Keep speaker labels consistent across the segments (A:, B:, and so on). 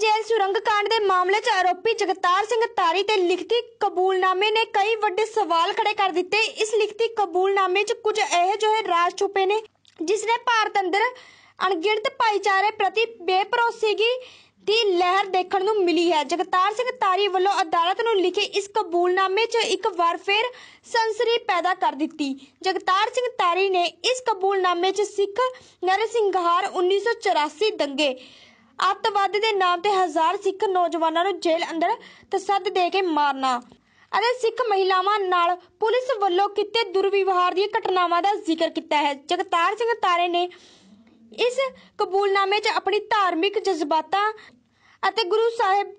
A: ਜੇਲ੍ਹ ਸੁਰੰਗ ਕਾਂਡ ਦੇ ਮਾਮਲੇ 'ਚ ਆਰੋਪੀ ਜਗਤਾਰ ਸਿੰਘ ਤਾਰੀ ਤੇ ਲਿਖਤੀ ਕਬੂਲਨਾਮੇ ਨੇ ਕਈ ਵੱਡੇ ਸਵਾਲ ਖੜੇ ਕਰ ਦਿੱਤੇ ਇਸ ਲਿਖਤੀ ਕਬੂਲਨਾਮੇ 'ਚ ਕੁਝ ਇਹੋ ਜਿਹੇ ਰਾਜ ਛੁਪੇ ਨੇ ਜਿਸ ਨੇ ਭਾਰਤ ਅੰਦਰ ਅਣਗਿਣਤ ਭਾਈਚਾਰੇ ਪ੍ਰਤੀ ਬੇਪਰੋਸੀਗੀ ਦੀ ਲਹਿਰ ਦੇਖਣ ਨੂੰ ਮਿਲੀ ਹੈ ਜਗਤਾਰ ਸਿੰਘ ਤਾਰੀ ਵੱਲੋਂ ਅਦਾਲਤ ਨੂੰ ਲਿਖੇ ਇਸ ਕਬੂਲਨਾਮੇ 'ਚ ਇੱਕ ਵਾਰ ਫੇਰ ਸੰਸਰੀ ਪੈਦਾ ਕਰ ਦਿੱਤੀ ਜਗਤਾਰ ਸਿੰਘ ਤਾਰੀ ਨੇ ਇਸ ਕਬੂਲਨਾਮੇ 'ਚ ਸਿੱਖ ਨਰਸਿੰਘਾਰ 1984 ਦੰਗੇ ਅੱਤਵਾਦ ਦੇ ਨਾਮ ਤੇ ਹਜ਼ਾਰ ਸਿੱਖ ਨੌਜਵਾਨਾਂ ਨੂੰ ਜੇਲ੍ਹ ਅੰਦਰ ਤਸੱਦ ਦੇ ਕੇ ਮਾਰਨਾ ਅਤੇ ਸਿੱਖ ਮਹਿਲਾਵਾਂ ਨਾਲ ਪੁਲਿਸ ਵੱਲੋਂ ਕਿਤੇ ਦੁਰਵਿਵਹਾਰ ਦੀਆਂ ਘਟਨਾਵਾਂ ਦਾ ਜ਼ਿਕਰ ਕੀਤਾ ਹੈ ਜਗਤਾਰ ਸਿੰਘ ਤਾਰੇ ਨੇ ਇਸ ਕਬੂਲਨਾਮੇ 'ਚ ਆਪਣੀ ਧਾਰਮਿਕ ਜਜ਼ਬਾਤਾਂ ਅਤੇ ਗੁਰੂ ਸਾਹਿਬ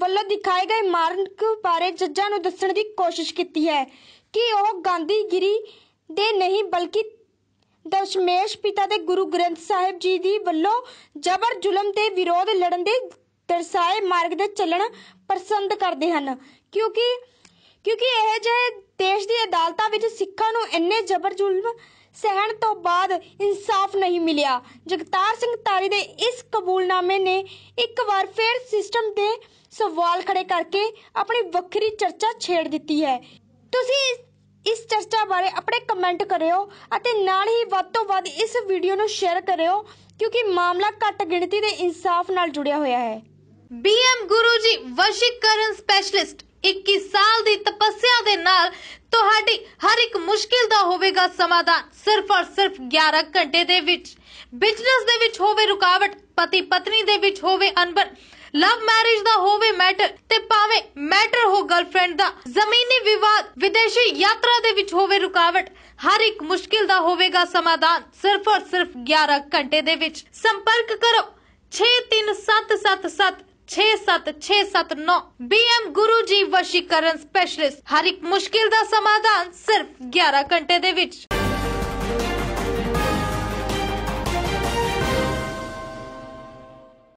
A: ਵੱਲੋਂ ਦਿਖਾਏ ਗਏ ਮਾਰਨਕ ਬਾਰੇ ਜੱਜਾਂ ਨੂੰ ਦੱਸਣ ਦੀ ਕੋਸ਼ਿਸ਼ ਕੀਤੀ ਹੈ ਕਿ ਉਹ ਗਾਂਧੀਗਿਰੀ ਦੇ ਨਹੀਂ ਬਲਕਿ ਦਸ਼ਮੇਸ਼ ਪਿਤਾ ਦੇ ਗੁਰੂ ਗ੍ਰੰਥ ਸਾਹਿਬ ਜੀ ਦੀ ਵੱਲੋਂ ਜ਼ਬਰ ਜ਼ੁਲਮ ਤੇ ਵਿਰੋਧ ਲੜਨ ਦੇ ਦਰਸਾਏ ਮਾਰਗ ਦੇ ਚੱਲਣ ਪਸੰਦ ਕਰਦੇ ਹਨ ਕਿਉਂਕਿ ਕਿਉਂਕਿ ਇਹ ਜੇ ਦੇਸ਼ ਦੀ ਅਦਾਲਤਾਂ ਵਿੱਚ ਸਿੱਖਾਂ ਨੂੰ ਇੰਨੇ ਜ਼ਬਰ ਜ਼ੁਲਮ ਸਹਿਣ ਤੋਂ ਬਾਅਦ ਇਨਸਾਫ ਨਹੀਂ ਮਿਲਿਆ ਜਗਤਾਰ ਸਿੰਘ ਤਾਰੀ ਦੇ ਇਸ ਕਬੂਲਨਾਮੇ ਨੇ ਇੱਕ ਵਾਰ ਫਿਰ ਸਿਸਟਮ ਤੇ ਸਵਾਲ ਖੜੇ ਕਰਕੇ ਆਪਣੀ ਵੱਖਰੀ ਚਰਚਾ ਛੇੜ ਦਿੱਤੀ ਹੈ ਤੁਸੀਂ ਇੰਸਟਾ ਬਾਰੇ ਆਪਣੇ ਕਮੈਂਟ ਕਰਿਓ ਅਤੇ ਨਾਲ ਹੀ ਵੱਧ ਤੋਂ ਵੱਧ ਇਸ ਵੀਡੀਓ ਨੂੰ ਸ਼ੇਅਰ ਕਰਿਓ ਕਿਉਂਕਿ ਮਾਮਲਾ ਘੱਟ ਗਿਣਤੀ
B: ਦੇ ਇਨਸਾਫ ਨਾਲ ਜੁੜਿਆ ਹੋਇਆ ਹੈ ਬੀਐਮ ਗੁਰੂ ਜੀ ਵਸ਼ੀਕਰਨ ਸਪੈਸ਼ਲਿਸਟ 21 ਸਾਲ ਦੀ ਤਪੱਸਿਆ ਦੇ ਨਾਲ ਤੁਹਾਡੀ ਹਰ ਇੱਕ ਮੁਸ਼ਕਿਲ ਦਾ ਹੋਵੇਗਾ ਸਮਾਧਾਨ ਸਿਰਫ ਔਰ ਸਿਰਫ 11 ਘੰਟੇ ਦੇ ਵਿੱਚ ਬਿਜ਼ਨਸ ਦੇ ਵਿੱਚ ਹੋਵੇ ਰੁਕਾਵਟ ਪਤੀ ਪਤਨੀ ਦੇ ਵਿੱਚ ਹੋਵੇ ਅਨਬਨ ਲਵ ਮੈਰਿਜ ਦਾ ਹੋਵੇ ਮੈਟਰ ਤੇ ਪਾਵੇ ਮੈਟਰ ਗਰਲਫ੍ਰੈਂਡ ਦਾ ਜ਼ਮੀਨੀ ਵਿਵਾਦ ਵਿਦੇਸ਼ੀ ਯਾਤਰਾ ਦੇ ਵਿੱਚ ਹੋਵੇ ਰੁਕਾਵਟ ਹਰ ਇੱਕ ਮੁਸ਼ਕਿਲ ਦਾ ਹੋਵੇਗਾ ਸਮਾਧਾਨ ਸਿਰਫ ਔਰ ਸਿਰਫ 11 ਘੰਟੇ ਦੇ ਵਿੱਚ ਸੰਪਰਕ ਕਰੋ 6377767679 ਬੀਐਮ BM ਗੁਰੂ ਜੀ ਵਸ਼ੀਕਰਨ ਸਪੈਸ਼ਲਿਸਟ ਹਰ ਇੱਕ ਮੁਸ਼ਕਿਲ ਦਾ ਸਮਾਧਾਨ ਸਿਰਫ 11 ਘੰਟੇ ਦੇ ਵਿੱਚ